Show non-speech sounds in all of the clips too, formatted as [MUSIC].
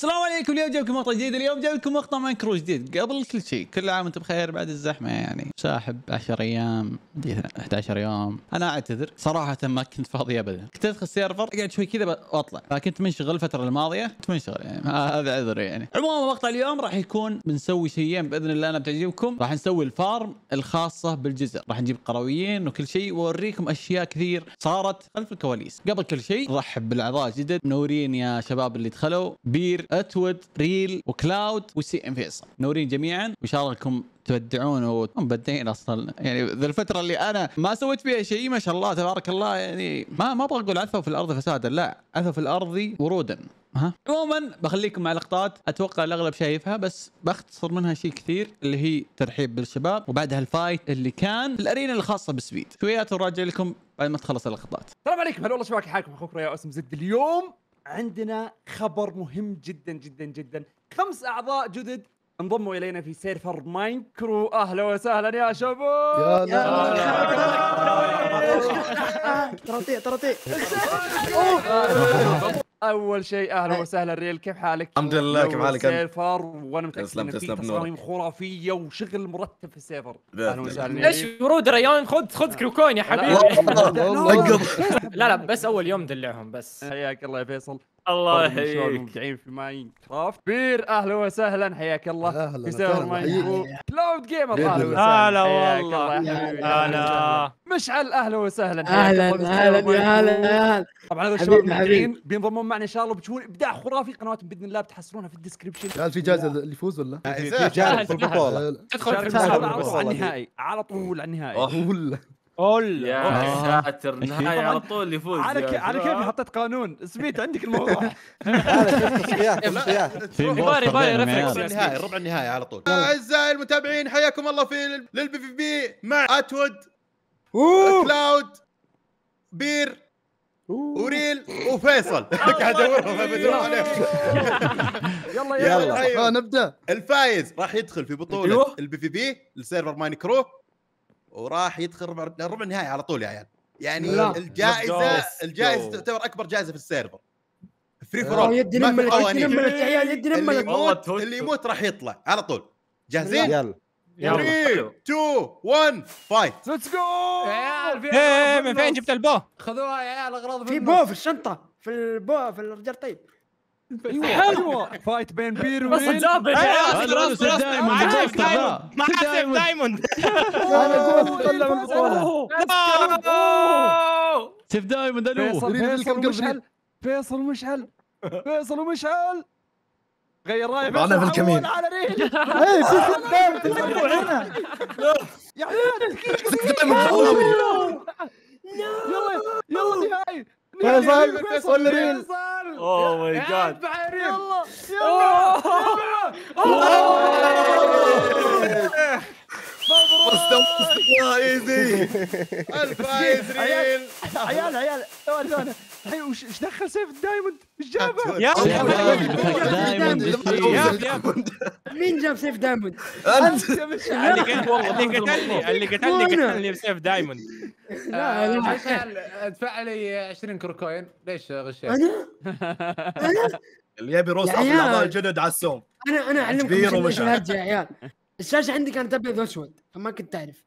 السلام عليكم عليكم اليوم جايبكم مقطع جديد اليوم جايبكم مقطع ماين كرو جديد قبل كل شيء كل عام وانتم بخير بعد الزحمه يعني ساحب 10 ايام 11 يوم انا اعتذر صراحه ما كنت فاضي ابدا كنت ادخل السيرفر اقعد شوي كذا واطلع فكنت منشغل الفتره الماضيه كنت منشغل يعني هذا عذر يعني عموما مقطع اليوم راح يكون بنسوي شيئين باذن الله انا بتعجبكم راح نسوي الفارم الخاصه بالجزر راح نجيب قرويين وكل شيء واوريكم اشياء كثير صارت خلف الكواليس قبل كل شيء رحب بالاعضاء جدد منورين يا شباب اللي دخلوا بير اتول درويد ريل وكلاود وسي ام فيصل منورين جميعا وان شاء الله لكم تودعون ومبدعين اصلا يعني ذا الفتره اللي انا ما سويت فيها شيء ما شاء الله تبارك الله يعني ما ما ابغى اقول عثوا في الارض فسادا لا عثوا في الارض ورودا ها عموما بخليكم مع لقطات اتوقع الاغلب شايفها بس بختصر منها شيء كثير اللي هي ترحيب بالشباب وبعدها الفايت اللي كان الارينا الخاصه بسبيد شويات وراجع لكم بعد ما تخلص اللقطات السلام عليكم هلا والله شباب كيف حالكم اخوكم يا اسم زد اليوم عندنا خبر مهم جدا جدا جدا خمس اعضاء جدد انضموا الينا في سيرفر ماينكرو اهلا وسهلا يا شباب يا ترطيع ترطيع اول شيء اهلا وسهلا ريل كيف حالك؟ الحمد لله كيف حالك سيفر وانا متاكد ان في تصاميم خرافيه وشغل مرتب في السيفر اهلا وسهلا ليش ورود ريان خذ خذ كروكوين يا حبيبي لا لا بس اول يوم دلعهم بس حياك الله يا فيصل الله يحييك مبدعين في ماين كرافت بير اهلا وسهلا حياك الله اهلا وسهلا ماين كلاود جيمر اهلا وسهلا هلا والله هلا مشعل اهلا وسهلا اهلا اهلا يا هلا يا هلا طبعا هذول الشباب مبدعين بينضمون معنا ان شاء الله بتشوفون ابداع خرافي قنواتهم باذن الله بتحصلونها في الديسكربشن هل في جائزه اللي يفوز ولا؟ في جائزه في البطوله ادخل على النهائي على طول على النهائي اول يا آه، ساتر [LAUGHS] يعني. النهايه على طول اللي يفوز على كي... على كيفي حطيت قانون سبيت عندك الموضوع في باري باري رفلكس النهائي الربع النهائي على طول اعزائي المتابعين حياكم الله في للبي في بي مع اتود كلاود بير وريل وفيصل [LAUGHS] قاعد ادورهم يلا يلا أيوه. نبدا الفايز راح يدخل في بطوله أيوه. البي في بي لسيرفر ماين كرو وراح يدخل ربع ربع النهائي على طول يا عيال يعني لا. الجائزه لا. الجائزه لا. تعتبر اكبر جائزه في السيرفر فري فور اول يدي نملك يدي نملك يا عيال يدي نملك اللي يموت راح يطلع على طول جاهزين؟ يلا 3 2 1 فايت ليتس جو يا عيال إيه، من فين جبت البو؟ خذوها يا عيال اغراض في بو في الشنطه في البو في الرجال طيب ايوه فايت [LAUGHS] أيوة. بين بير ومين راس راس حسب دايموند ما [LAUGHS] قلت سيف دايموند الو فيصل مشعل فيصل مشعل فيصل مشعل غير رايه طلعنا في الكمين [LAUGHS] اي دايموند هنا يا عيال يلا يلا نهائي فيصل فيصل ريل اوه ماي جاد يلا يلا مبروك ايزي الف عيال عيال عيال ثواني ثواني الحين وش دخل سيف الدايموند؟ ايش جابه؟ يا دايموند مين جاب سيف دايموند؟ انت اللي قتلني اللي قتلني قتلني بسيف دايموند لا لا ادفع لي 20 كروكوين ليش غشيت؟ انا؟ انا؟ اللي يبي روس افضل اعضاء الجدد على السوم انا انا اعلمكم ايش الهرجه يا عيال الشاشه عندي كانت ابيض واسود فما كنت تعرف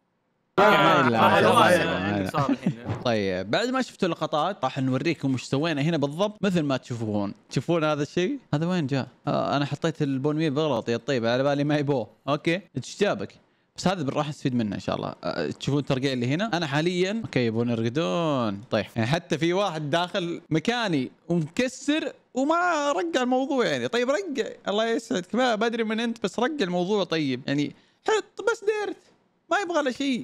آه، [LAUGHS] طيب بعد ما شفتوا اللقطات راح نوريكم وش سوينا هنا بالضبط مثل ما تشوفون تشوفون هذا الشيء هذا وين جاء آه انا حطيت البونمية بغلط يا طيب على بالي ما يبوه اوكي ايش جابك بس هذا راح نستفيد منه ان شاء الله أه، تشوفون الترقيع اللي هنا انا حاليا اوكي يبون يرقدون طيح يعني حتى في واحد داخل مكاني ومكسر وما رقع الموضوع يعني طيب رقع الله يسعدك ما بدري من انت بس رقع الموضوع طيب يعني حط بس ديرت ما يبغى له شيء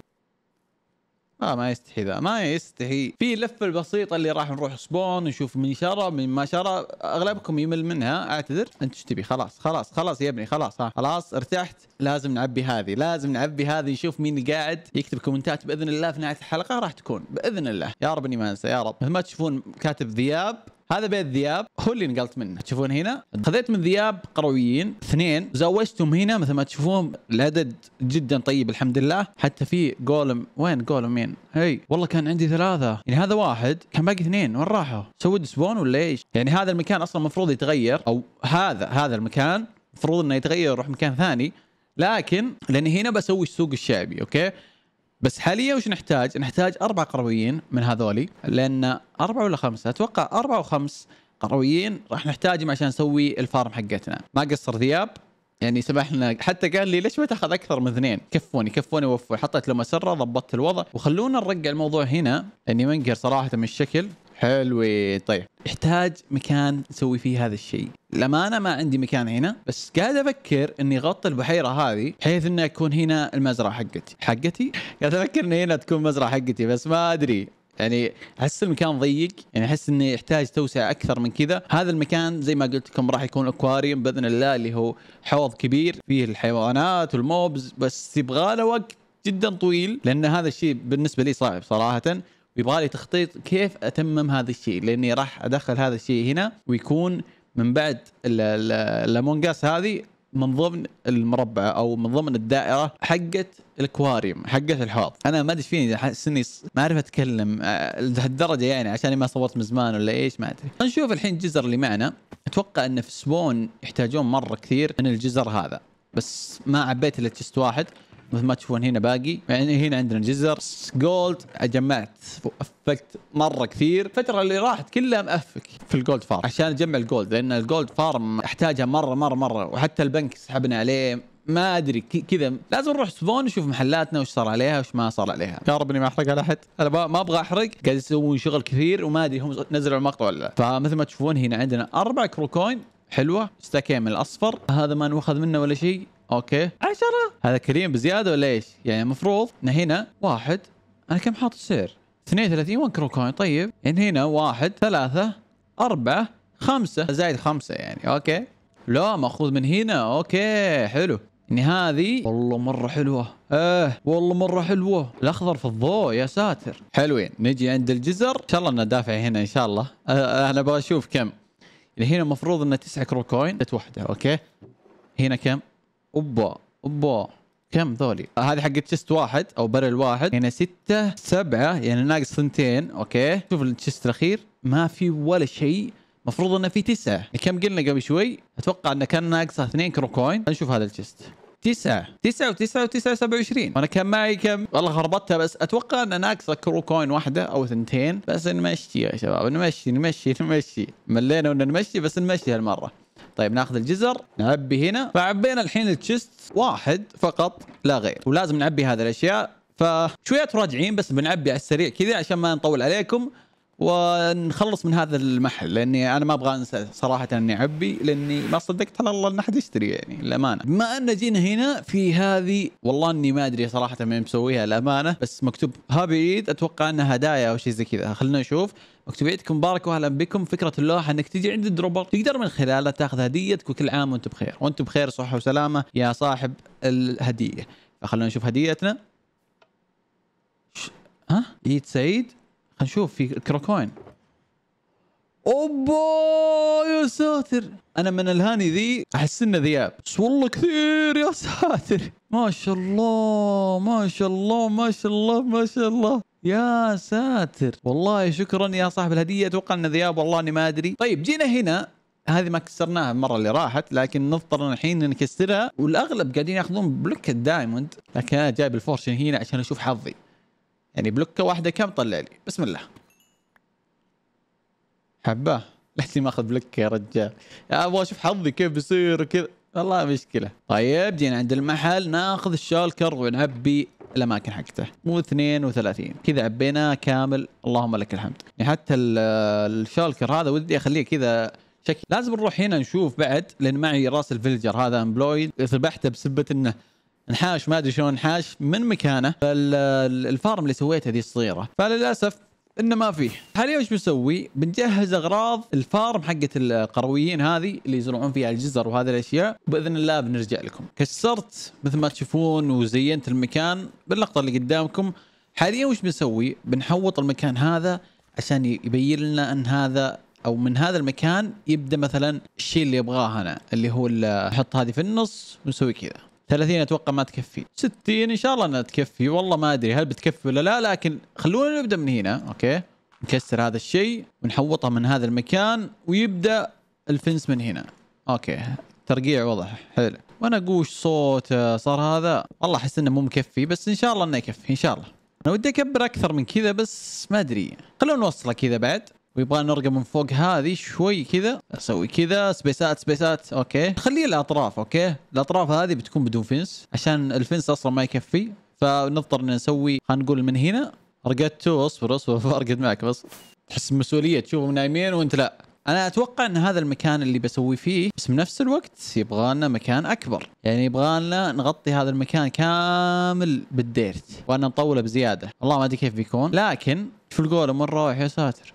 اه ما يستحي ذا ما يستحي في لفه البسيطه اللي راح نروح سبون نشوف من شرى من ما شرى اغلبكم يمل منها اعتذر انت ايش تبي خلاص خلاص خلاص يا ابني خلاص ها خلاص ارتحت لازم نعبي هذه لازم نعبي هذه نشوف مين قاعد يكتب كومنتات باذن الله في نهايه الحلقه راح تكون باذن الله يا رب اني ما انسى يا رب مثل ما تشوفون كاتب ذياب هذا بيت ذياب هو اللي نقلت منه تشوفون هنا خذيت من ذياب قرويين اثنين زوجتهم هنا مثل ما تشوفون العدد جدا طيب الحمد لله حتى في جولم وين جولم مين هي والله كان عندي ثلاثه يعني هذا واحد كان باقي اثنين وين راحوا سووا سبون ولا ايش يعني هذا المكان اصلا المفروض يتغير او هذا هذا المكان المفروض انه يتغير يروح مكان ثاني لكن لان هنا بسوي السوق الشعبي اوكي بس حاليا وش نحتاج؟ نحتاج اربع قرويين من هذولي لان اربع ولا خمسه؟ اتوقع اربع وخمس قرويين راح نحتاجهم عشان نسوي الفارم حقتنا، ما قصر ذياب يعني سمح لنا حتى قال لي ليش ما تاخذ اكثر من اثنين؟ كفوني كفوني وفوا حطيت له مسره ضبطت الوضع وخلونا نرقع الموضوع هنا لاني منقهر صراحه من الشكل حلوين طيب احتاج مكان نسوي فيه هذا الشيء الأمانة ما عندي مكان هنا بس قاعد أفكر إني أغطي البحيرة هذه بحيث إنه يكون هنا المزرعة حقتي حقتي قاعد أفكر إن هنا تكون مزرعة حقتي بس ما أدري يعني احس المكان ضيق يعني احس اني احتاج توسعه اكثر من كذا هذا المكان زي ما قلت لكم راح يكون اكواريوم باذن الله اللي هو حوض كبير فيه الحيوانات والموبز بس يبغى له وقت جدا طويل لان هذا الشيء بالنسبه لي صعب صراحه يبغى لي تخطيط كيف اتمم هذا الشيء لاني راح ادخل هذا الشيء هنا ويكون من بعد اللامونجاس هذه من ضمن المربع او من ضمن الدائره حقت الاكواريوم حقت الحوض انا ما ادري فيني احس اني ما اعرف اتكلم آه، لهالدرجه يعني عشان ما صورت من زمان ولا ايش ما ادري نشوف الحين الجزر اللي معنا اتوقع انه في سبون يحتاجون مره كثير من الجزر هذا بس ما عبيت الا تشست واحد مثل ما تشوفون هنا باقي يعني هنا عندنا جزر جولد جمعت افكت مره كثير الفتره اللي راحت كلها مافك في الجولد فارم عشان اجمع الجولد لان الجولد فارم احتاجها مره مره مره وحتى البنك سحبنا عليه ما ادري كذا لازم نروح سبون نشوف محلاتنا وش صار عليها وش ما صار عليها يا رب اني ما احرق على احد انا ما ابغى احرق قاعد يسوون شغل كثير وما ادري هم نزلوا المقطع ولا لا فمثل ما تشوفون هنا عندنا اربع كرو كوين حلوه ستاكين من الاصفر هذا ما نوخذ منه ولا شيء اوكي 10 هذا كريم بزياده ولا ايش؟ يعني المفروض ان هنا واحد انا كم حاط السعر؟ 32 1 كرو كوين طيب ان هنا واحد ثلاثة أربعة خمسة زائد خمسة يعني اوكي لا ماخوذ من هنا اوكي حلو ان هذه والله مره حلوه ايه والله مره حلوه الاخضر في الضوء يا ساتر حلوين نجي عند الجزر ان شاء الله انه دافع هنا ان شاء الله أه، أه، انا ابغى اشوف كم اللي هنا المفروض انه 9 كرو كوين واحده اوكي هنا كم اوبا اوبا كم ذولي؟ آه، هذه حق تشست واحد او برل واحد هنا يعني ستة سبعة يعني ناقص ثنتين اوكي شوف التشست الاخير ما في ولا شيء المفروض انه في تسعة يعني كم قلنا قبل شوي اتوقع انه كان ناقصه اثنين كروكوين نشوف هذا التشست تسعة تسعة وتسعة وتسعة وسبعة وعشرين وأنا كان معي كم والله خربطتها بس أتوقع انه ناقصة كرو كوين واحدة أو ثنتين بس نمشي يا شباب نمشي نمشي نمشي ملينا ان نمشي بس نمشي هالمرة طيب ناخذ الجزر نعبي هنا فعبينا الحين التشست واحد فقط لا غير ولازم نعبي هذه الاشياء فشوية راجعين بس بنعبي على السريع كذا عشان ما نطول عليكم ونخلص من هذا المحل لاني انا ما ابغى انسى صراحه اني عبي لاني ما صدقت على الله ان احد يشتري يعني للامانه بما ان جينا هنا في هذه والله اني ما ادري صراحه مين مسويها الامانه بس مكتوب هابي عيد اتوقع انها هدايا او شيء زي كذا خلينا نشوف مكتوب عيدكم مبارك واهلا بكم فكره اللوحه انك تجي عند الدروبر تقدر من خلالها تاخذ هديتك وكل عام وانتم بخير وانتم بخير صحه وسلامه يا صاحب الهديه فخلونا نشوف هديتنا ها عيد سعيد نشوف في كروكوين اوبا يا ساتر انا من الهاني ذي احس انه ذياب بس والله كثير يا ساتر ما شاء الله ما شاء الله ما شاء الله ما شاء الله يا ساتر والله شكرا يا صاحب الهديه اتوقع انه ذياب والله اني ما ادري طيب جينا هنا هذه ما كسرناها المره اللي راحت لكن نضطر الحين نكسرها والاغلب قاعدين ياخذون بلوك الدايموند لكن انا جايب الفورشن هنا عشان اشوف حظي يعني بلوكه واحده كم طلع لي بسم الله حباه [LAUGHS] لحتي ماخذ بلوك يا رجال ابغى اشوف حظي كيف بيصير وكذا والله مشكله طيب جينا عند المحل ناخذ الشالكر ونعبي الاماكن حقته مو 32 كذا عبيناه كامل اللهم لك الحمد يعني حتى الشالكر هذا ودي اخليه كذا شكل لازم نروح هنا نشوف بعد لان معي راس الفيلجر هذا امبلويد ذبحته بسبه انه انحاش ما ادري شلون انحاش من مكانه الفارم اللي سويته ذي الصغيره فللاسف انه ما فيه حاليا وش بنسوي بنجهز اغراض الفارم حقت القرويين هذه اللي يزرعون فيها الجزر وهذه الاشياء باذن الله بنرجع لكم كسرت مثل ما تشوفون وزينت المكان باللقطه اللي قدامكم حاليا وش بنسوي بنحوط المكان هذا عشان يبين لنا ان هذا او من هذا المكان يبدا مثلا الشيء اللي يبغاه انا اللي هو نحط هذه في النص ونسوي كذا 30 اتوقع ما تكفي 60 ان شاء الله انها تكفي والله ما ادري هل بتكفي ولا لا لكن خلونا نبدا من هنا اوكي نكسر هذا الشيء ونحوطه من هذا المكان ويبدا الفنس من هنا اوكي ترقيع واضح حلو وانا اقول صوت آه، صار هذا والله احس انه مو مكفي بس ان شاء الله انه يكفي ان شاء الله انا ودي اكبر اكثر من كذا بس ما ادري خلونا نوصله كذا بعد ويبغى نرقى من فوق هذه شوي كذا اسوي كذا سبيسات سبيسات اوكي خليه الاطراف اوكي الاطراف هذه بتكون بدون فنس عشان الفنس اصلا ما يكفي فنضطر ان نسوي خلينا نقول من هنا رقدتوا اصبر اصبر [LAUGHS] ارقد معك بس تحس مسؤوليه تشوفهم نايمين وانت لا انا اتوقع ان هذا المكان اللي بسوي فيه بس بنفس الوقت يبغى لنا مكان اكبر يعني يبغى لنا نغطي هذا المكان كامل بالديرت وانا نطوله بزياده والله ما ادري كيف بيكون لكن شوف القول مره يا ساتر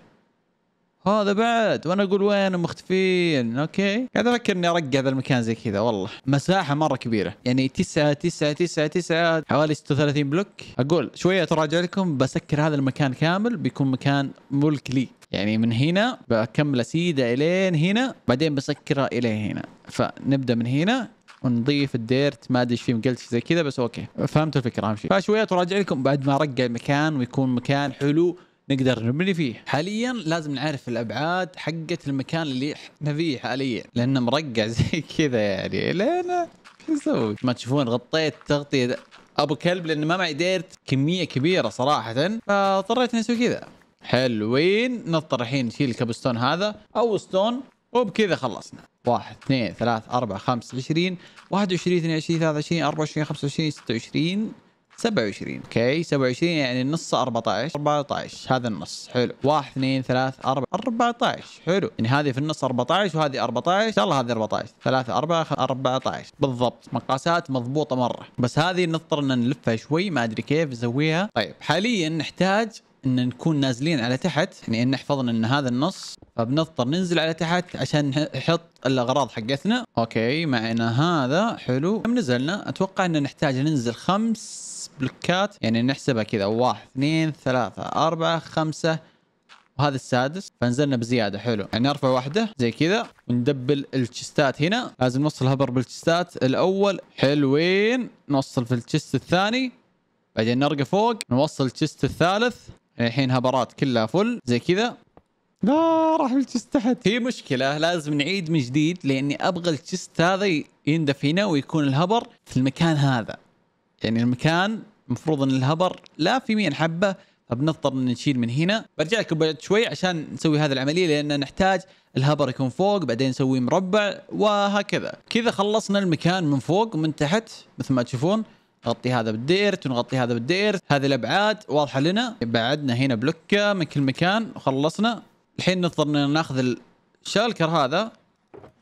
هذا بعد وانا اقول وين مختفين اوكي قاعد افكر اني ارقع ذا المكان زي كذا والله مساحه مره كبيره يعني 9 9 9 9 حوالي 36 بلوك اقول شويه تراجع لكم بسكر هذا المكان كامل بيكون مكان ملك لي يعني من هنا بكمل سيدة الين هنا بعدين بسكرها الى هنا فنبدا من هنا ونضيف الديرت ما ادري ايش فيه مقلت زي كذا بس اوكي فهمت الفكره اهم شيء فشويه تراجع لكم بعد ما ارقع المكان ويكون مكان حلو نقدر نبني فيه حاليا لازم نعرف الابعاد حقه المكان اللي احنا فيه حاليا لانه مرقع [LAUGHS] زي كذا يعني لينا نسوي ما تشوفون غطيت تغطيه ابو كلب لانه ما معي ديرت كميه كبيره صراحه فاضطريت نسوي كذا حلوين نضطر الحين نشيل الكبستون هذا او ستون وبكذا خلصنا 1 2 3 4 5 20 21 22 23 24 25 26 27 اوكي 27 يعني النص 14 14 هذا النص حلو 1 2 3 4 14 حلو يعني هذه في النص 14 وهذه 14 يلا هذه 14 3 4 14 بالضبط مقاسات مضبوطه مره بس هذه نضطر ان نلفها شوي ما ادري كيف نسويها طيب حاليا نحتاج ان نكون نازلين على تحت يعني ان حفظنا ان هذا النص فبنضطر ننزل على تحت عشان نحط الاغراض حقتنا اوكي معنا هذا حلو كم نزلنا اتوقع ان نحتاج ننزل خمس بلوكات يعني نحسبها كذا واحد اثنين ثلاثة أربعة خمسة وهذا السادس فنزلنا بزياده حلو يعني نرفع واحده زي كذا وندبل التشستات هنا لازم نوصل هبر بالتشستات الاول حلوين نوصل في التشست الثاني بعدين نرقى فوق نوصل التشست الثالث الحين هبرات كلها فل زي كذا لا راح التشست تحت هي مشكله لازم نعيد من جديد لاني ابغى التشست هذا يندف هنا ويكون الهبر في المكان هذا يعني المكان المفروض ان الهبر لا في مين حبه فبنضطر ان نشيل من هنا برجع لكم بعد شوي عشان نسوي هذه العمليه لان نحتاج الهبر يكون فوق بعدين نسوي مربع وهكذا كذا خلصنا المكان من فوق ومن تحت مثل ما تشوفون نغطي هذا بالديرت ونغطي هذا بالديرت هذه الابعاد واضحه لنا بعدنا هنا بلوكه من كل مكان وخلصنا الحين نضطر ان ناخذ الشالكر هذا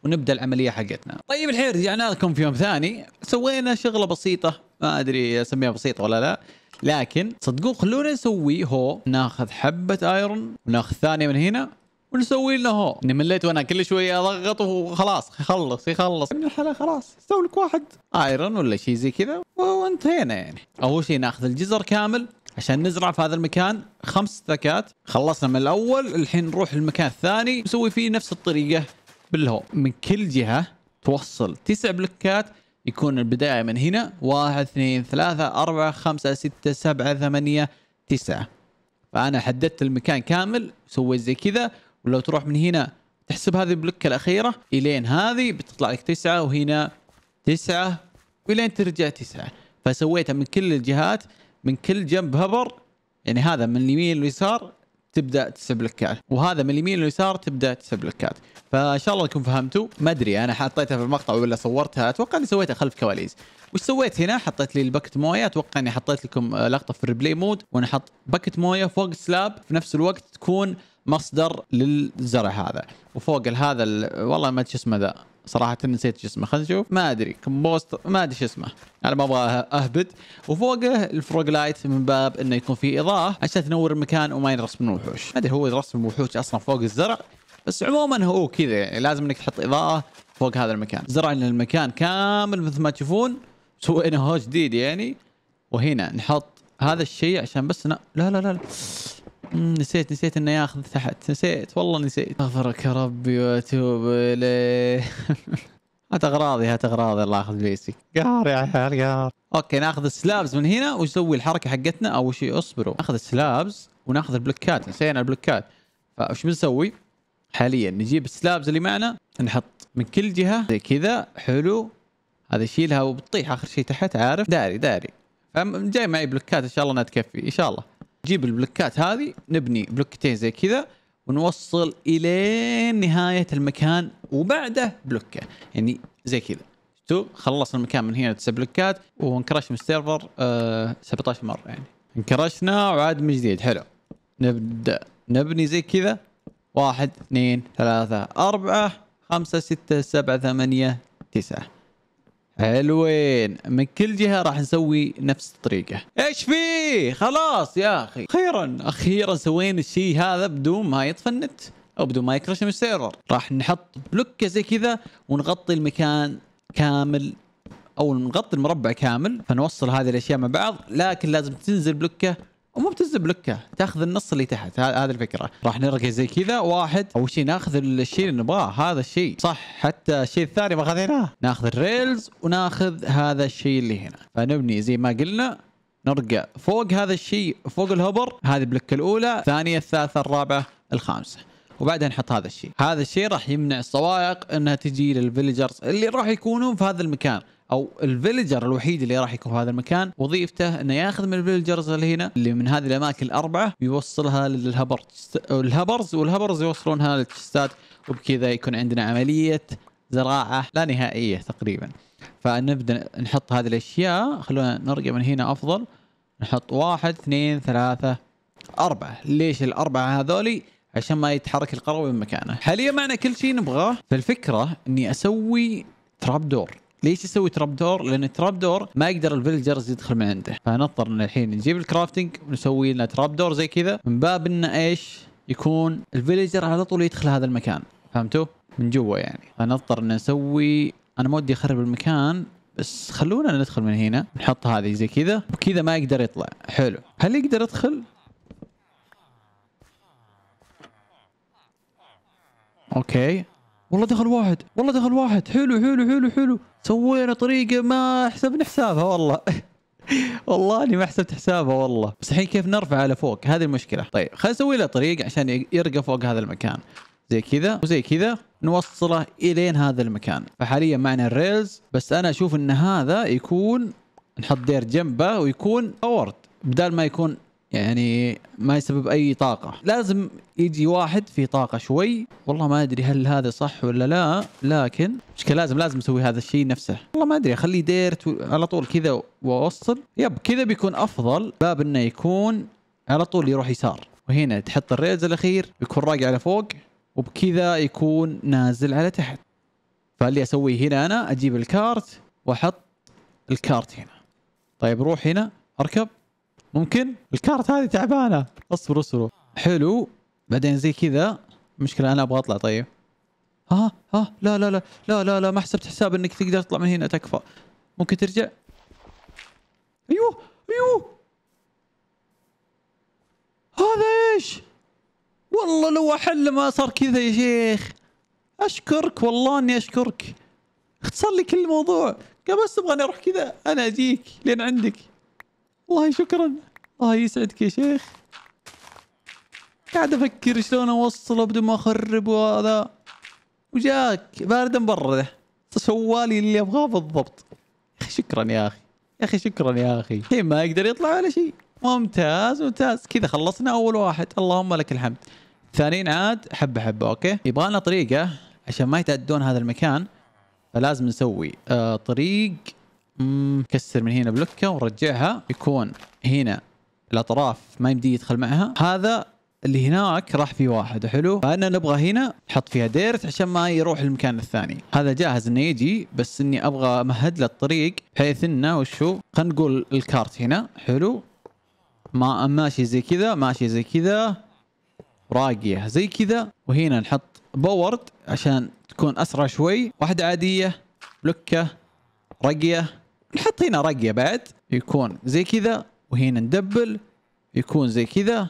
ونبدا العمليه حقتنا طيب الحين رجعنا لكم في يوم ثاني سوينا شغله بسيطه ما ادري اسميها بسيطه ولا لا لكن صدقون خلونا نسوي هو ناخذ حبه ايرون وناخذ ثانيه من هنا ونسوي لنا هو اني مليت وانا كل شوي اضغط وخلاص يخلص يخلص من الحلا خلاص سوي لك واحد ايرون ولا شيء زي كذا وانتهينا يعني اول شيء ناخذ الجزر كامل عشان نزرع في هذا المكان خمس ذكات خلصنا من الاول الحين نروح للمكان الثاني نسوي فيه نفس الطريقه بالهو من كل جهه توصل تسع بلوكات يكون البداية من هنا واحد اثنين ثلاثة أربعة خمسة ستة سبعة ثمانية تسعة فأنا حددت المكان كامل سويت زي كذا ولو تروح من هنا تحسب هذه البلوكة الأخيرة إلين هذه بتطلع لك تسعة وهنا تسعة وإلين ترجع تسعة فسويتها من كل الجهات من كل جنب هبر يعني هذا من اليمين واليسار تبدا تسحب لك كات وهذا من اليمين لليسار تبدا تسحب لك كات فان شاء الله انكم فهمتوا ما ادري انا حطيتها في المقطع ولا صورتها اتوقع اني سويتها خلف كواليس وش سويت هنا حطيت لي البكت مويه اتوقع اني حطيت لكم آه، لقطه في الريبلاي مود وانا حط بكت مويه فوق سلاب في نفس الوقت تكون مصدر للزرع هذا وفوق هذا ال... والله ما ادري اسمه ذا صراحه نسيت شو اسمه خلينا نشوف ما ادري كومبوست ما ادري شو اسمه انا ما ابغى اهبد وفوقه الفروغ لايت من باب انه يكون في اضاءه عشان تنور المكان وما ينرسم من الوحوش ما ادري هو يرسم الوحوش اصلا فوق الزرع بس عموما هو كذا يعني لازم انك تحط اضاءه فوق هذا المكان زرعنا المكان كامل مثل ما تشوفون سوينا هو جديد يعني وهنا نحط هذا الشيء عشان بس لا لا لا, لا. نسيت نسيت انه ياخذ تحت نسيت والله نسيت اغفرك يا ربي واتوب اليه [LAUGHS] هات اغراضي هات اغراضي الله ياخذ بيسك قهر يا عيال قهر اوكي ناخذ السلابز من هنا ونسوي الحركه حقتنا اول شيء اصبروا ناخذ السلابز وناخذ البلوكات نسينا البلوكات فايش بنسوي؟ حاليا نجيب السلابز اللي معنا نحط من كل جهه زي كذا حلو هذا شيلها وبتطيح اخر شيء تحت عارف داري داري جاي معي بلوكات ان شاء الله انها تكفي ان شاء الله نجيب البلوكات هذه نبني بلوكتين زي كذا ونوصل الى نهايه المكان وبعده بلوكه يعني زي كذا شفتوا خلصنا المكان من هنا تسع بلوكات وانكرش من السيرفر آه 17 مره يعني انكرشنا وعاد من جديد حلو نبدا نبني زي كذا واحد اثنين ثلاثة أربعة خمسة ستة سبعة ثمانية تسعة حلوين من كل جهه راح نسوي نفس الطريقه ايش فيه خلاص يا اخي اخيرا اخيرا سوينا الشيء هذا بدون ما يطفى النت او بدون ما يكرش من السيرفر راح نحط بلوكه زي كذا ونغطي المكان كامل او نغطي المربع كامل فنوصل هذه الاشياء مع بعض لكن لازم تنزل بلوكه ومو بتز بلوكه تاخذ النص اللي تحت هذه الفكره راح نركز زي كذا واحد اول شيء ناخذ الشيء اللي نبغاه هذا الشيء صح حتى الشيء الثاني ما خذيناه ناخذ الريلز وناخذ هذا الشيء اللي هنا فنبني زي ما قلنا نرجع فوق هذا الشيء فوق الهوبر هذه البلوكه الاولى الثانيه الثالثه الرابعه الخامسه وبعدها نحط هذا الشيء هذا الشيء راح يمنع الصواعق انها تجي للفيلجرز اللي راح يكونون في هذا المكان او الفيلجر الوحيد اللي راح يكون في هذا المكان وظيفته انه ياخذ من الفيلجرز اللي هنا اللي من هذه الاماكن الاربعه يوصلها للهبرز الهبرز والهبرز يوصلونها للتشستات وبكذا يكون عندنا عمليه زراعه لا نهائيه تقريبا فنبدا نحط هذه الاشياء خلونا نرجع من هنا افضل نحط واحد اثنين ثلاثه أربعة ليش الأربعة هذولي عشان ما يتحرك القروي من مكانه حاليا معنا كل شيء نبغاه فالفكرة أني أسوي تراب دور ليش يسوي تراب دور؟ لان دور ما يقدر الفيلجرز يدخل من عنده فنضطر ان الحين نجيب الكرافتنج ونسوي لنا تراب دور زي كذا من باب انه ايش؟ يكون الفيلجر على طول يدخل هذا المكان فهمتوا؟ من جوا يعني فنضطر ان نسوي انا ما ودي اخرب المكان بس خلونا ندخل من هنا نحط هذه زي كذا وكذا ما يقدر يطلع حلو هل يقدر يدخل اوكي والله دخل واحد والله دخل واحد حلو حلو حلو حلو سوينا طريقه ما حسبنا حسابها والله [LAUGHS] والله اني ما حسبت حسابها والله بس الحين كيف نرفع على فوق هذه المشكله طيب خلينا نسوي له طريق عشان يرقى فوق هذا المكان زي كذا وزي كذا نوصله الين هذا المكان فحاليا معنا الريلز بس انا اشوف ان هذا يكون نحط دير جنبه ويكون اورد بدال ما يكون يعني ما يسبب اي طاقه لازم يجي واحد في طاقه شوي والله ما ادري هل هذا صح ولا لا لكن مشكلة لازم لازم اسوي هذا الشيء نفسه والله ما ادري اخليه ديرت على طول كذا واوصل يب كذا بيكون افضل باب انه يكون على طول يروح يسار وهنا تحط الريز الاخير يكون راجع على فوق وبكذا يكون نازل على تحت فاللي اسويه هنا انا اجيب الكارت واحط الكارت هنا طيب روح هنا اركب ممكن الكارت هذه تعبانه اصبر اصبر حلو بعدين زي كذا مشكله انا ابغى اطلع طيب ها ها لا لا لا لا لا لا ما حسبت حساب انك تقدر تطلع من هنا تكفى ممكن ترجع ايوه ايوه هذا ايش والله لو احل ما صار كذا يا شيخ اشكرك والله اني اشكرك اختصر لي كل الموضوع قال بس تبغاني اروح كذا انا اجيك لين عندك والله شكرا الله يسعدك يا شيخ قاعد افكر شلون اوصله بدون ما اخرب وهذا وجاك باردا مبرده سوالي اللي ابغاه بالضبط يا اخي شكرا يا اخي يا اخي شكرا يا اخي الحين ما يقدر يطلع ولا شيء ممتاز ممتاز كذا خلصنا اول واحد اللهم لك الحمد الثانيين عاد حبه حبه اوكي يبغى لنا طريقه عشان ما يتعدون هذا المكان فلازم نسوي آه طريق نكسر من هنا بلوكه ونرجعها يكون هنا الاطراف ما يمدي يدخل معها هذا اللي هناك راح في واحد حلو فانا نبغى هنا نحط فيها ديرت عشان ما يروح المكان الثاني هذا جاهز انه يجي بس اني ابغى امهد له الطريق بحيث انه وشو خلينا نقول الكارت هنا حلو ما ماشي زي كذا ماشي زي كذا راقيه زي كذا وهنا نحط بورد عشان تكون اسرع شوي واحده عاديه بلوكه رقيه نحط هنا رقيه بعد يكون زي كذا وهنا ندبل يكون زي كذا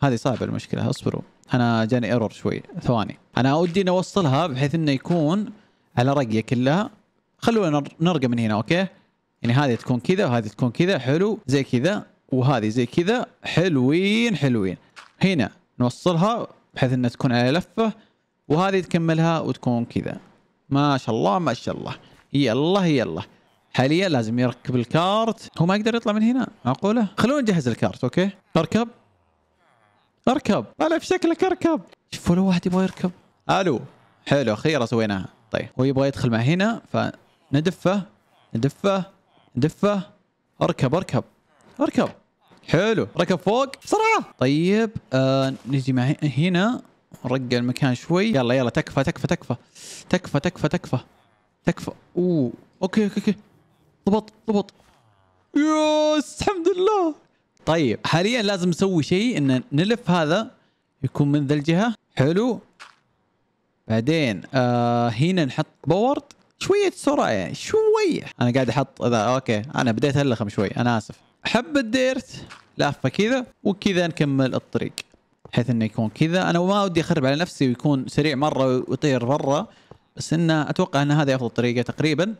هذه صعبه المشكله اصبروا انا جاني ايرور شوي ثواني انا ودي نوصلها بحيث انه يكون على رقيه كلها خلونا نرقى من هنا اوكي يعني هذه تكون كذا وهذه تكون كذا حلو زي كذا وهذه زي كذا حلوين حلوين هنا نوصلها بحيث انها تكون على لفه وهذه تكملها وتكون كذا ما شاء الله ما شاء الله يلا يلا حاليا لازم يركب الكارت هو ما يقدر يطلع من هنا معقوله خلونا نجهز الكارت اوكي اركب اركب انا في شكلك اركب شوف ولا واحد يبغى يركب الو حلو اخيرا سويناها طيب هو يبغى يدخل مع هنا فندفه ندفه ندفه اركب اركب اركب حلو ركب فوق بسرعه طيب آه نجي مع هنا نرقع المكان شوي يلا يلا تكفى تكفى تكفى تكفى تكفى تكفى تكفى اوه اوكي اوكي اوكي ضبط ضبط يس الحمد لله طيب حاليا لازم نسوي شيء ان نلف هذا يكون من ذا الجهه حلو بعدين آه هنا نحط بورد شويه سرعه يعني شويه انا قاعد احط اذا اوكي انا بديت الخم شوي انا اسف حب الديرت لافه كذا وكذا نكمل الطريق بحيث انه يكون كذا انا ما ودي اخرب على نفسي ويكون سريع مره ويطير برا بس انه اتوقع ان هذه افضل طريقه تقريبا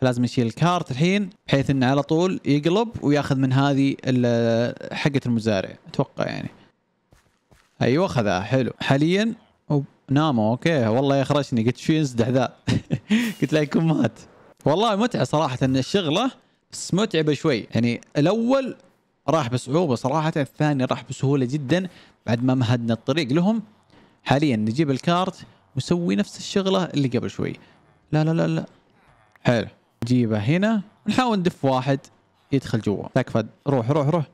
فلازم يشيل الكارت الحين بحيث انه على طول يقلب وياخذ من هذه حقه المزارع اتوقع يعني ايوه خذها حلو حاليا ناموا اوكي والله يخرجني قلت شو ينسدح ذا [LAUGHS] قلت لا يكون مات والله متعه صراحه ان الشغله بس متعبه شوي يعني الاول راح بصعوبه صراحه الثاني راح بسهوله جدا بعد ما مهدنا الطريق لهم حاليا نجيب الكارت ونسوي نفس الشغله اللي قبل شوي لا لا لا لا حلو نجيبه هنا نحاول ندف واحد يدخل جوا تكفى روح روح روح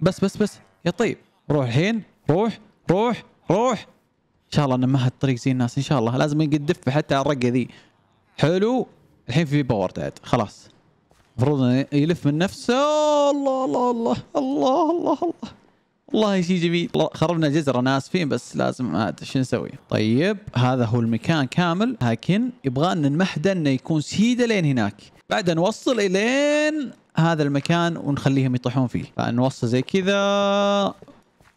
بس بس بس يا طيب روح الحين روح روح روح ان شاء الله ما الطريق زي الناس ان شاء الله لازم يدف حتى على الرقه ذي حلو الحين في باور داد خلاص المفروض يلف من نفسه الله الله الله الله الله الله, الله. والله شيء جميل خربنا جزر انا اسفين بس لازم عاد شو نسوي طيب هذا هو المكان كامل لكن يبغى ان انه يكون سيده لين هناك بعدها نوصل الين هذا المكان ونخليهم يطيحون فيه فنوصل زي كذا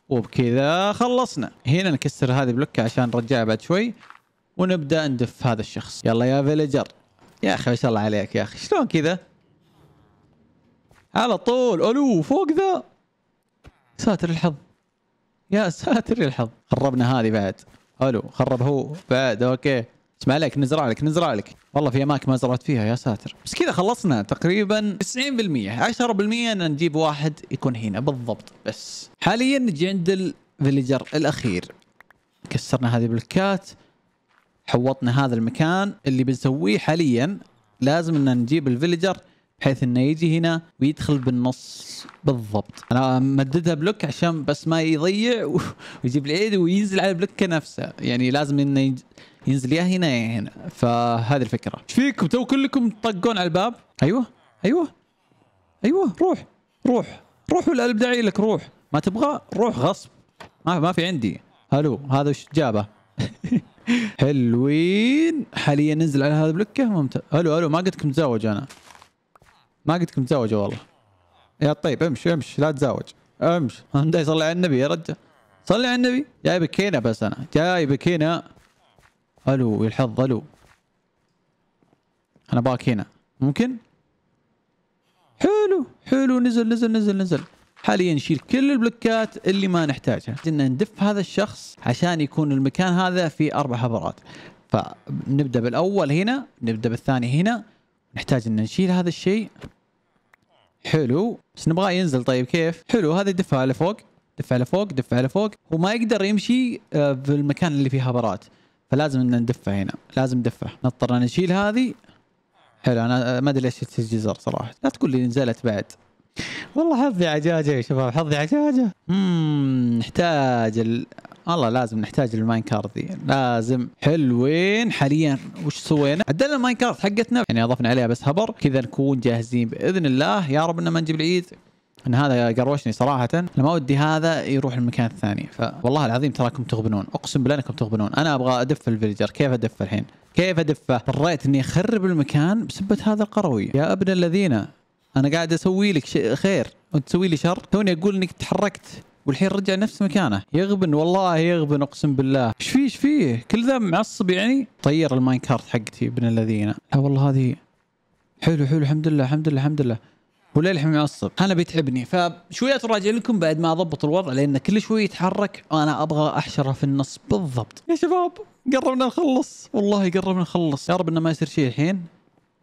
وبكذا خلصنا هنا نكسر هذه بلوكة عشان نرجعها بعد شوي ونبدا ندف هذا الشخص يلا يا فيلجر يا اخي ما شاء الله عليك يا اخي شلون كذا على طول الو فوق ذا ساتر الحظ يا ساتر الحظ خربنا هذه بعد حلو خرب هو بعد اوكي اسمع عليك نزرع لك نزرع لك والله في اماكن ما زرعت فيها يا ساتر بس كذا خلصنا تقريبا 90% 10% ان نجيب واحد يكون هنا بالضبط بس حاليا نجي عند الفيليجر الاخير كسرنا هذه بلوكات حوطنا هذا المكان اللي بنسويه حاليا لازم ان نجيب الفيليجر بحيث انه يجي هنا ويدخل بالنص بالضبط انا مددها بلوك عشان بس ما يضيع [LAUGHS] ويجيب العيد وينزل على بلوكه نفسه يعني لازم انه ينزل يا هنا يا هنا فهذه الفكره ايش فيكم تو كلكم طقون على الباب ايوه ايوه ايوه روح روح روح ولا ابدعي لك روح ما تبغى روح غصب ما ما في عندي الو هذا ايش جابه [LAUGHS] حلوين حاليا نزل على هذا بلوكه ممتاز الو الو ما قلت لكم متزوج انا ما قلت لكم تزوجوا والله يا طيب امشي امشي لا تزوج امشي [LAUGHS] صلي على النبي يا رجال صلي على النبي جايبك هنا بس انا جايبك هنا الو الحظ الو انا باك هنا ممكن حلو حلو نزل نزل نزل نزل حاليا نشيل كل البلوكات اللي ما نحتاجها ان ندف هذا الشخص عشان يكون المكان هذا في اربع حفرات فنبدا بالاول هنا نبدا بالثاني هنا نحتاج ان نشيل هذا الشيء حلو بس نبغاه ينزل طيب كيف حلو هذا دفع لفوق دفع لفوق دفع لفوق هو ما يقدر يمشي آه، في المكان اللي فيه هبرات فلازم ان ندفع هنا لازم ندفع نضطر نشيل هذه حلو انا آه، ما ادري ليش الجزر صراحه لا تقول لي نزلت بعد والله حظي عجاجه يا شباب حظي عجاجه اممم نحتاج ال... والله لازم نحتاج للماين كارت ذي لازم حلوين حاليا وش سوينا؟ عدلنا الماين كارت حقتنا يعني اضفنا عليها بس هبر كذا نكون جاهزين باذن الله يا رب ان ما نجيب العيد ان هذا قروشني صراحه انا ما ودي هذا يروح المكان الثاني فوالله العظيم تراكم تغبنون اقسم بالله انكم تغبنون انا ابغى ادف الفيلجر كيف ادف الحين كيف ادفه اضطريت اني اخرب المكان بسبه هذا القروي يا ابن الذين انا قاعد اسوي لك خير وانت تسوي لي شر توني اقول انك تحركت والحين رجع نفس مكانه يغبن والله يغبن اقسم بالله ايش فيه ايش فيه كل ذا معصب يعني طير الماين كارت حقتي ابن الذين لا والله هذه حلو حلو الحمد لله الحمد لله الحمد لله وليل الحين معصب انا بيتعبني فشويات راجع لكم بعد ما اضبط الوضع لان كل شوي يتحرك وانا ابغى احشره في النص بالضبط يا شباب قربنا نخلص والله قربنا نخلص يا رب انه ما يصير شيء الحين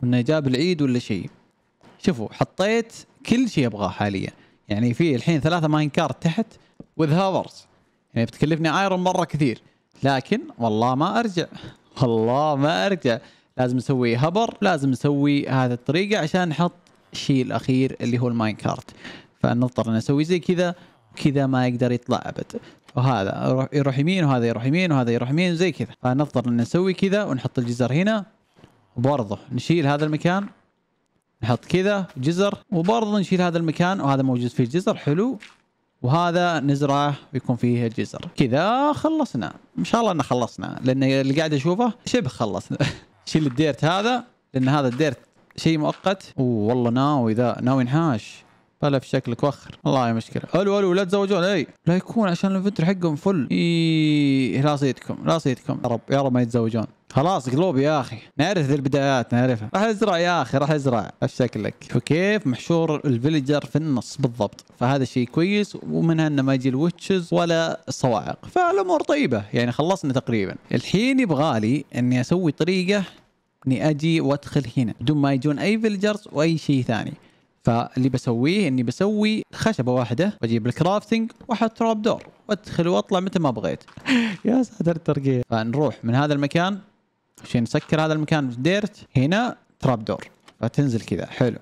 انه جاب العيد ولا شيء شوفوا حطيت كل شيء ابغاه حاليا يعني في الحين ثلاثه ماين كارت تحت وذ هافرز يعني بتكلفني ايرون مره كثير لكن والله ما ارجع [LAUGHS] والله ما ارجع لازم اسوي هبر لازم اسوي هذه الطريقه عشان نحط الشيء الاخير اللي هو الماين كارت فنضطر نسوي زي كذا كذا ما يقدر يطلع ابد وهذا يروح يمين وهذا يروح يمين وهذا يروح يمين زي كذا فنضطر ان نسوي كذا ونحط الجزر هنا وبرضه نشيل هذا المكان نحط كذا جزر وبرضه نشيل هذا المكان وهذا موجود فيه جزر حلو وهذا نزرعه ويكون فيه الجزر كذا خلصنا ان شاء الله ان خلصنا لان اللي قاعد اشوفه شبه خلصنا [LAUGHS] شيل الديرت هذا لان هذا الديرت شيء مؤقت والله ناوي ذا ناوي نحاش بلا في شكلك وخر والله مشكله الو الو لا تزوجون اي لا يكون عشان الفلتر حقهم فل اي راسيتكم راسيتكم يا رب يا رب ما يتزوجون خلاص قلوب يا اخي نعرف ذي البدايات نعرفها راح ازرع يا اخي راح ازرع ايش شكلك فكيف محشور الفيلجر في النص بالضبط فهذا شيء كويس ومنها انه ما يجي الوتشز ولا الصواعق فالامور طيبه يعني خلصنا تقريبا الحين يبغالي اني اسوي طريقه اني اجي وادخل هنا بدون ما يجون اي فيلجرز واي شيء ثاني فاللي بسويه اني بسوي خشبه واحده واجيب الكرافتنج واحط تراب دور وادخل واطلع متى ما بغيت [LAUGHS] يا ساتر الترقيه فنروح من هذا المكان عشان نسكر هذا المكان ديرت هنا تراب دور فتنزل كذا حلو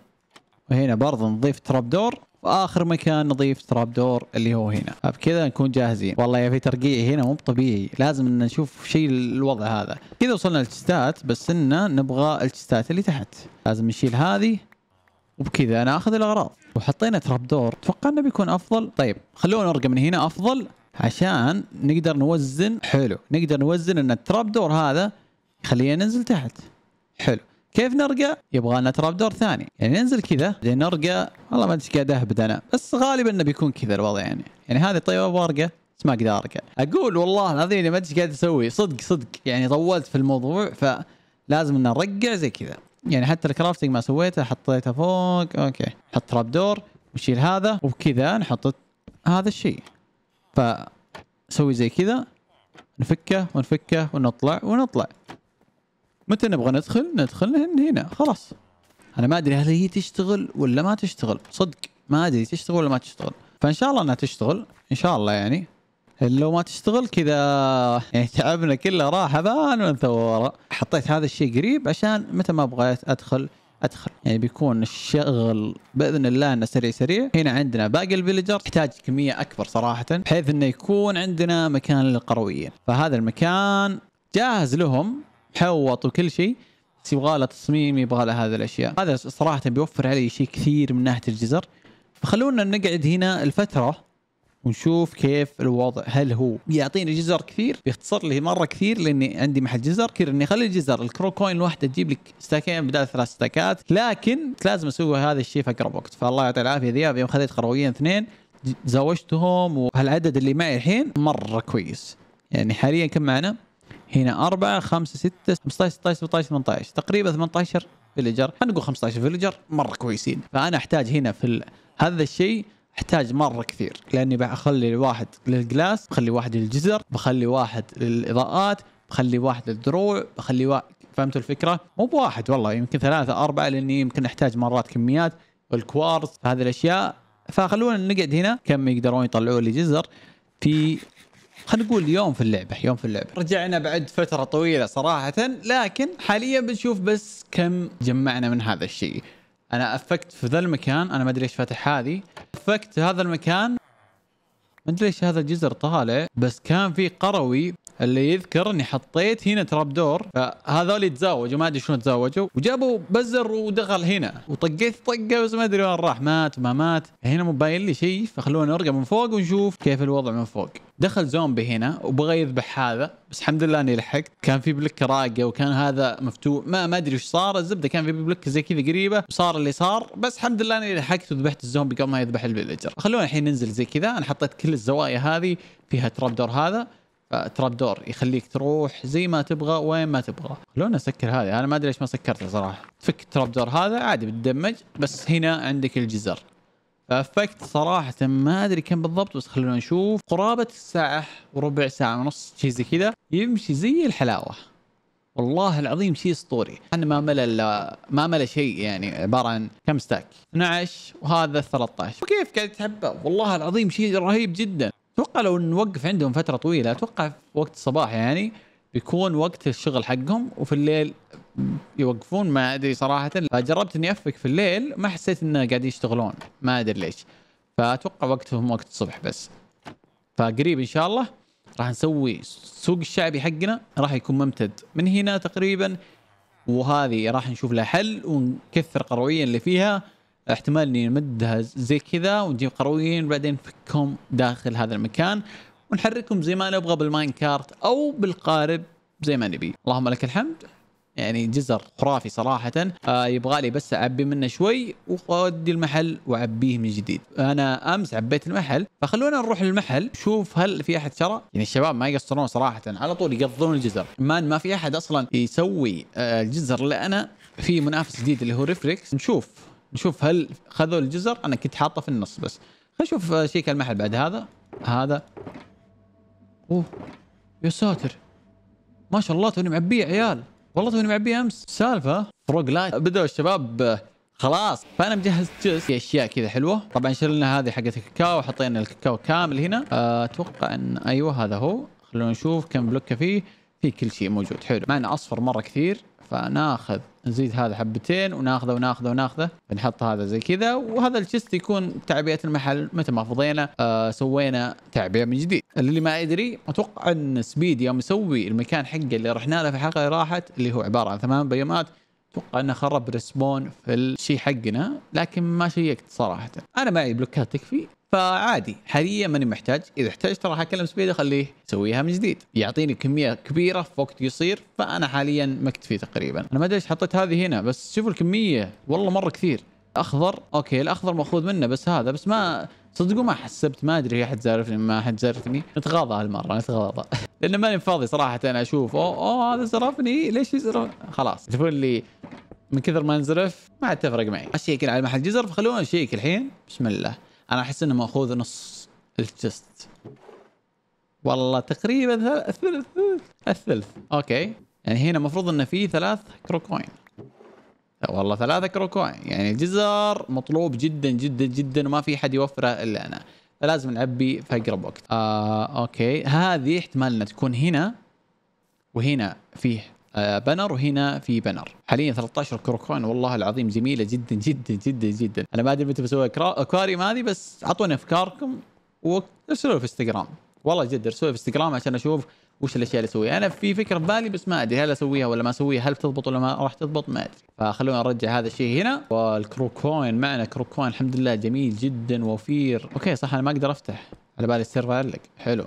وهنا برضه نضيف تراب دور واخر مكان نضيف تراب دور اللي هو هنا فبكذا نكون جاهزين والله يا في ترقيع هنا مو طبيعي لازم ان نشوف شيء الوضع هذا كذا وصلنا للجستات بس انه نبغى التستات اللي تحت لازم نشيل هذه وبكذا انا اخذ الاغراض وحطينا تراب دور اتوقع انه بيكون افضل طيب خلونا نرقى من هنا افضل عشان نقدر نوزن حلو نقدر نوزن ان التراب دور هذا يخلينا ننزل تحت حلو كيف نرقى؟ يبغى لنا تراب دور ثاني، يعني ننزل كذا بعدين نرقى، والله ما ادري قاعد اهبد انا، بس غالبا انه بيكون كذا الوضع يعني، يعني هذه طيب ابغى ارقى، بس ما اقدر ارقى، اقول والله العظيم ما ادري قاعد اسوي، صدق صدق يعني طولت في الموضوع فلازم ان نرقع زي كذا. يعني حتى الكرافتنج ما سويته حطيته فوق اوكي حط تراب دور وشيل هذا وبكذا نحط هذا الشيء فسوي زي كذا نفكه ونفكه ونطلع ونطلع متى نبغى ندخل ندخل هنا خلاص انا ما ادري هل هي تشتغل ولا ما تشتغل صدق ما ادري تشتغل ولا ما تشتغل فان شاء الله انها تشتغل ان شاء الله يعني لو ما تشتغل كذا يعني تعبنا كله راح ابان وانثور حطيت هذا الشيء قريب عشان متى ما ابغى ادخل ادخل يعني بيكون الشغل باذن الله انه سريع سريع هنا عندنا باقي الفيلجر يحتاج كميه اكبر صراحه بحيث انه يكون عندنا مكان للقرويين فهذا المكان جاهز لهم محوط وكل شيء بس يبغى له تصميم يبغى له هذه الاشياء هذا صراحه بيوفر علي شيء كثير من ناحيه الجزر فخلونا نقعد هنا الفتره ونشوف كيف الوضع هل هو يعطيني جزر كثير بيختصر لي مره كثير لاني عندي محل جزر كثير اني اخلي الجزر الكرو كوين الواحده تجيب لك ستاكين بدل ثلاث ستاكات لكن لازم اسوي هذا الشيء في اقرب وقت فالله يعطي العافيه ذياب يوم خذيت خرويين اثنين زوجتهم وهالعدد اللي معي الحين مره كويس يعني حاليا كم معنا؟ هنا 4 5 6 15 16 17 18 تقريبا 18 فيلجر خلينا نقول 15 فيلجر مره كويسين فانا احتاج هنا في هذا الشيء احتاج مره كثير لاني بخلي واحد للجلاس بخلي واحد للجزر بخلي واحد للاضاءات بخلي واحد للدروع بخلي واحد فهمت الفكره؟ مو بواحد والله يمكن ثلاثه اربعه لاني يمكن احتاج مرات كميات والكوارز هذه الاشياء فخلونا نقعد هنا كم يقدرون يطلعوا لي جزر في خلينا نقول يوم في اللعبة يوم في اللعبة رجعنا بعد فترة طويلة صراحة لكن حاليا بنشوف بس كم جمعنا من هذا الشيء انا افكت في ذا المكان انا ما ادري ايش فاتح هذه افكت هذا المكان ما ادري ليش هذا الجزر طالع بس كان في قروي اللي يذكر اني حطيت هنا تراب دور فهذول تزوجوا ما ادري شلون تزوجوا وجابوا بزر ودخل هنا وطقيت طقه بس ما ادري وين راح مات ما مات هنا مو باين لي شيء فخلونا نرقى من فوق ونشوف كيف الوضع من فوق دخل زومبي هنا وبغى يذبح هذا بس الحمد لله اني لحقت كان في بلك راقه وكان هذا مفتوح ما ما ادري وش صار الزبده كان في بلك زي كذا قريبه وصار اللي صار بس الحمد لله اني لحقت وذبحت الزومبي قبل ما يذبح الفيلجر خلونا الحين ننزل زي كذا انا حطيت كل الزوايا هذه فيها تراب دور هذا تراب دور يخليك تروح زي ما تبغى وين ما تبغى خلونا نسكر هذه انا ما ادري ليش ما سكرته صراحه فك تراب دور هذا عادي بتدمج بس هنا عندك الجزر فكت صراحة ما ادري كم بالضبط بس خلونا نشوف قرابة الساعة وربع ساعة ونص شيء زي كذا يمشي زي الحلاوة والله العظيم شيء اسطوري انا ما ملى ما مل شيء يعني عباره عن كم ستاك 12 وهذا 13 وكيف قاعد تحبه والله العظيم شيء رهيب جدا اتوقع لو نوقف عندهم فتره طويله اتوقع وقت الصباح يعني بيكون وقت الشغل حقهم وفي الليل يوقفون ما ادري صراحه جربت اني افك في الليل ما حسيت انه قاعد يشتغلون ما ادري ليش فاتوقع وقتهم وقت الصبح بس فقريب ان شاء الله راح نسوي السوق الشعبي حقنا راح يكون ممتد من هنا تقريبا وهذه راح نشوف لها حل ونكثر قرويا اللي فيها احتمال اني نمدها زي كذا ونجيب قرويين بعدين نفكهم داخل هذا المكان ونحركهم زي ما نبغى بالماين كارت او بالقارب زي ما نبي اللهم لك الحمد يعني جزر خرافي صراحة آه يبغى لي بس أعبي منه شوي وأودي المحل وأعبيه من جديد أنا أمس عبيت المحل فخلونا نروح للمحل شوف هل في أحد شرى يعني الشباب ما يقصرون صراحة على طول يقضون الجزر ما ما في أحد أصلا يسوي آه الجزر إلا أنا في منافس جديد اللي هو ريفريكس نشوف نشوف هل خذوا الجزر انا كنت حاطه في النص بس خلينا نشوف آه، شيك المحل بعد هذا هذا اوه يا ساتر ما شاء الله توني معبيه عيال والله توني معبيه امس سالفه فروق لايت بدأوا الشباب آه، خلاص فانا مجهز جزء في اشياء كذا حلوه طبعا شلنا هذه حقت الكاكاو حطينا الكاكاو كامل هنا آه، اتوقع ان ايوه هذا هو خلونا نشوف كم بلوكه فيه في كل شيء موجود حلو معنا اصفر مره كثير فناخذ نزيد هذا حبتين وناخذه وناخذه وناخذه بنحط هذا زي كذا وهذا الشست يكون تعبئه المحل متى ما فضينا آه سوينا تعبئه من جديد اللي ما يدري اتوقع ان سبيد يوم يسوي المكان حقه اللي رحنا له في الحلقه اللي راحت اللي هو عباره عن ثمان بيومات اتوقع انه خرب ريسبون في الشيء حقنا لكن ما شيكت صراحه انا معي بلوكات تكفي فعادي حاليا ماني محتاج اذا احتجت راح اكلم سبيد اخليه يسويها من جديد يعطيني كميه كبيره في وقت قصير فانا حاليا مكتفي تقريبا انا ما ادري ايش حطيت هذه هنا بس شوفوا الكميه والله مره كثير اخضر اوكي الاخضر ماخوذ منه بس هذا بس ما صدقوا ما حسبت ما ادري احد زارفني ما احد زارفني نتغاضى هالمره نتغاضى لان ماني فاضي صراحه انا اشوف اوه اوه هذا زرفني ليش يزرف خلاص تقول لي من كثر ما نزرف ما عاد تفرق معي اشيكل على محل جزر فخلونا نشيك الحين بسم الله انا احس انه ماخوذ نص الجست والله تقريبا ثلث الثلث اوكي يعني هنا المفروض انه في ثلاث كروكوين والله ثلاثة كروكوين يعني الجزر مطلوب جدا جدا جدا وما في حد يوفره الا انا فلازم نعبي في اقرب وقت آه اوكي هذه احتمال انها تكون هنا وهنا فيه آه بنر وهنا في بنر حاليا 13 كروكوين والله العظيم جميله جدا جدا جدا جدا انا ما ادري متى بسوي اكواريوم هذه بس اعطوني افكاركم وارسلوا في انستغرام والله جد ارسلوا في انستغرام عشان اشوف وش الاشياء اللي اسويها انا في فكره بالي بس ما ادري هل اسويها ولا ما اسويها هل بتضبط ولا ما راح تضبط ما ادري فخلونا نرجع هذا الشيء هنا والكروكوين معنا كروكوين الحمد لله جميل جدا وفير اوكي صح انا ما اقدر افتح على بالي السيرفر علق حلو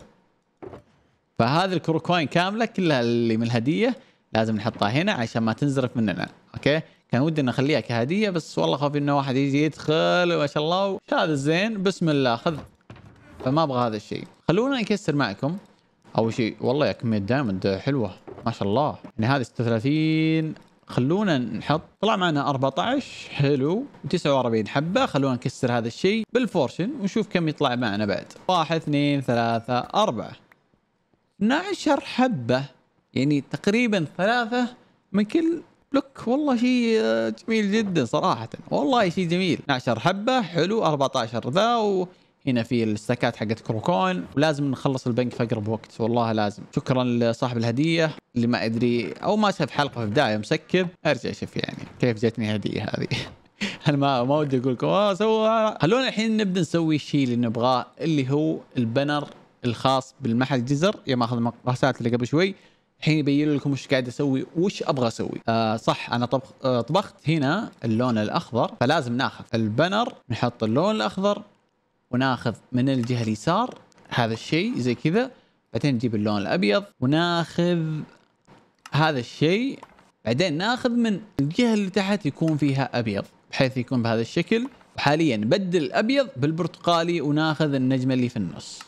فهذه الكروكوين كامله كلها اللي من الهديه لازم نحطها هنا عشان ما تنزرف مننا اوكي كان ودي ان اخليها كهديه بس والله خاف انه واحد يجي يدخل وما شاء الله هذا الزين بسم الله خذ فما ابغى هذا الشيء خلونا نكسر معكم اول شيء والله يا كميه دايموند حلوه ما شاء الله يعني هذه 36 خلونا نحط طلع معنا 14 حلو 49 حبه خلونا نكسر هذا الشيء بالفورشن ونشوف كم يطلع معنا بعد 1 2 3 4 12 حبه يعني تقريبا ثلاثه من كل بلوك والله شيء جميل جدا صراحه والله شيء جميل 12 حبه حلو 14 ذا و هنا في الاستكات حقت كروكون ولازم نخلص البنك في اقرب وقت والله لازم شكرا لصاحب الهديه اللي ما ادري او ما شاف حلقه في البدايه مسكب ارجع شوف يعني كيف جتني هديه هذه [LAUGHS] انا ما ما ودي اقول لكم اه خلونا الحين نبدا نسوي الشيء اللي نبغاه اللي هو البنر الخاص بالمحل جزر يا ماخذ المقاسات اللي قبل شوي الحين يبين لكم وش قاعد اسوي وش ابغى اسوي آه صح انا طبخ آه طبخت هنا اللون الاخضر فلازم ناخذ البنر نحط اللون الاخضر وناخذ من الجهه اليسار هذا الشيء زي كذا بعدين نجيب اللون الابيض وناخذ هذا الشيء بعدين ناخذ من الجهه اللي تحت يكون فيها ابيض بحيث يكون بهذا الشكل وحاليا نبدل الابيض بالبرتقالي وناخذ النجمه اللي في النص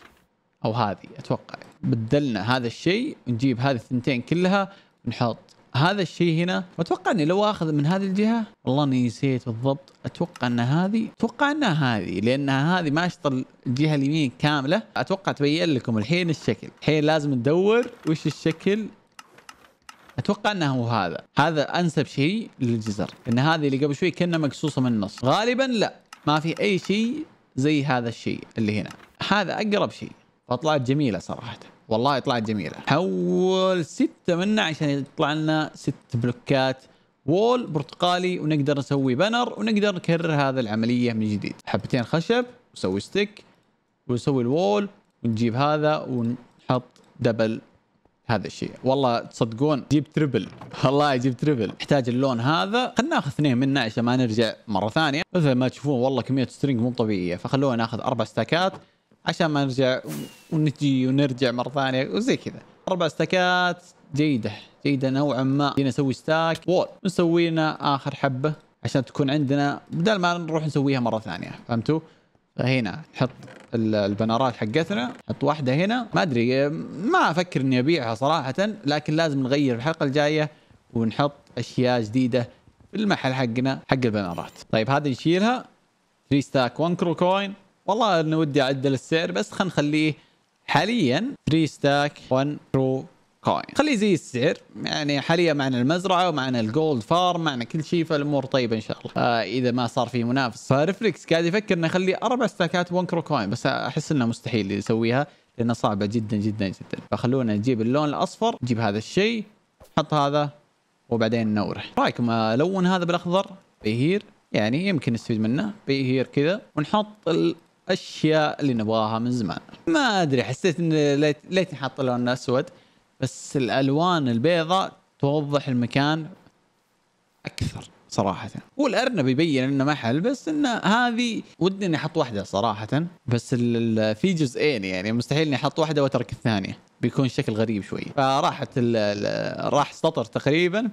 او هذه اتوقع بدلنا هذا الشيء ونجيب هذه الثنتين كلها ونحط هذا الشيء هنا واتوقع اني لو اخذ من هذه الجهه والله اني نسيت بالضبط اتوقع ان هذه اتوقع انها هذه لانها هذه ما اشطر الجهه اليمين كامله اتوقع تبين لكم الحين الشكل الحين لازم ندور وش الشكل اتوقع انه هذا هذا انسب شيء للجزر ان هذه اللي قبل شوي كنا مقصوصه من النص غالبا لا ما في اي شيء زي هذا الشيء اللي هنا هذا اقرب شيء فطلعت جميله صراحه والله طلعت جميله حول سته منا عشان يطلع لنا ست بلوكات وول برتقالي ونقدر نسوي بنر ونقدر نكرر هذا العمليه من جديد حبتين خشب وسوي ستيك ونسوي الوول ونجيب هذا ونحط دبل هذا الشيء والله تصدقون جيب تربل [LAUGHS] والله جيب تربل احتاج اللون هذا خلينا ناخذ اثنين منه عشان ما نرجع مره ثانيه مثل ما تشوفون والله كميه سترينج مو طبيعيه فخلونا ناخذ اربع ستاكات عشان ما نرجع ونجي ونرجع مره ثانيه وزي كذا اربع استكات جيده جيده نوعا ما جينا نسوي ستاك وول نسوي لنا اخر حبه عشان تكون عندنا بدل ما نروح نسويها مره ثانيه فهمتوا؟ فهنا نحط البنرات حقتنا نحط واحده هنا ما ادري ما افكر اني ابيعها صراحه لكن لازم نغير الحلقه الجايه ونحط اشياء جديده في المحل حقنا حق البنرات طيب هذه نشيلها 3 ستاك 1 كرو كوين والله انه ودي اعدل السعر بس خلينا نخليه حاليا 3 ستاك 1 ترو كوين خليه زي السعر يعني حاليا معنا المزرعه ومعنا الجولد فارم معنا كل شيء فالامور طيبه ان شاء الله آه اذا ما صار في منافس فريفلكس قاعد يفكر انه يخلي اربع ستاكات 1 كرو كوين بس احس انه مستحيل يسويها لانها صعبه جدا جدا جدا فخلونا نجيب اللون الاصفر نجيب هذا الشيء نحط هذا وبعدين ننوره رايكم الون هذا بالاخضر بيهير يعني يمكن نستفيد منه بيهير كذا ونحط اشياء اللي نبغاها من زمان ما ادري حسيت ان ليت حاط لون اسود بس الالوان البيضاء توضح المكان اكثر صراحة والأرنب يبين انه محل بس انه هذه ودي اني احط واحدة صراحة بس في جزئين يعني مستحيل اني احط واحدة واترك الثانية بيكون شكل غريب شوي فراحت راح سطر تقريبا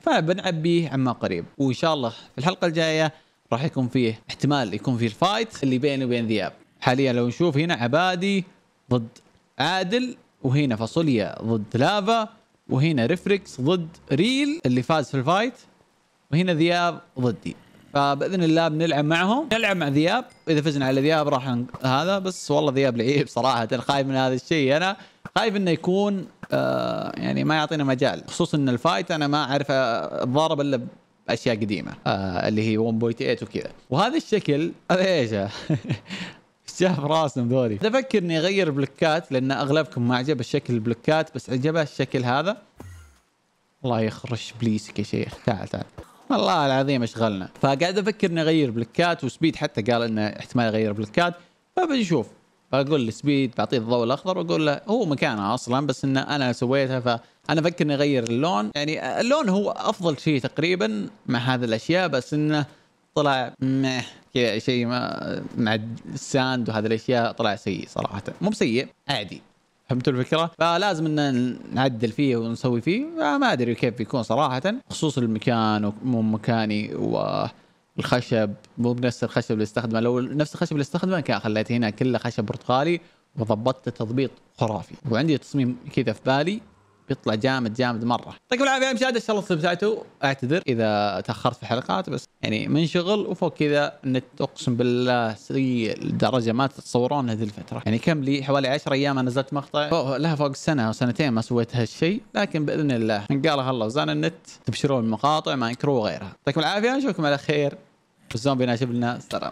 فبنعبيه عما قريب وان شاء الله في الحلقة الجاية راح يكون فيه احتمال يكون فيه الفايت اللي بيني وبين ذياب حاليا لو نشوف هنا عبادي ضد عادل وهنا فاصوليا ضد لافا وهنا ريفريكس ضد ريل اللي فاز في الفايت وهنا ذياب ضدي فباذن الله بنلعب معهم نلعب مع ذياب اذا فزنا على ذياب راح ن... هذا بس والله ذياب لعيب صراحه خايف من هذا الشيء انا خايف انه يكون آه يعني ما يعطينا مجال خصوصا ان الفايت انا ما اعرف اتضارب الا اشياء قديمه آه اللي هي 1.8 وكذا وهذا الشكل هذا ايش [LAUGHS] شاف راسهم ذولي افكر اني اغير بلوكات لان اغلبكم ما عجب الشكل البلوكات بس عجبه الشكل هذا الله يخرش بليسك يا شيخ تعال تعال والله العظيم اشغلنا فقاعد افكر اني اغير بلوكات وسبيد حتى قال انه احتمال اغير بلوكات فبنشوف فاقول سبيد بعطيه الضوء الاخضر واقول له هو مكانه اصلا بس ان انا سويتها فانا افكر اني اغير اللون يعني اللون هو افضل شيء تقريبا مع هذه الاشياء بس انه طلع مه كذا شيء ما مع الساند وهذه الاشياء طلع سيء صراحه مو بسيء عادي فهمتوا الفكره؟ فلازم ان نعدل فيه ونسوي فيه ما ادري كيف بيكون صراحه خصوص المكان ومو مكاني و الخشب مو بنفس الخشب اللي استخدمه لو نفس الخشب اللي استخدمه كان خليت هنا كله خشب برتقالي وضبطت تضبيط خرافي وعندي تصميم كذا في بالي بيطلع جامد جامد مره يعطيكم العافيه يا مشاهد ان شاء الله استمتعتوا اعتذر اذا تاخرت في حلقات بس يعني من شغل وفوق كذا النت اقسم بالله سيء لدرجه ما تتصورون هذه الفتره يعني كم لي حوالي 10 ايام انا نزلت مقطع لها فوق السنه او سنتين ما سويت هالشيء لكن باذن الله ان قالها الله وزان النت تبشرون المقاطع مايكرو وغيرها يعطيكم العافيه نشوفكم على خير والزومبي ناشب لنا سلام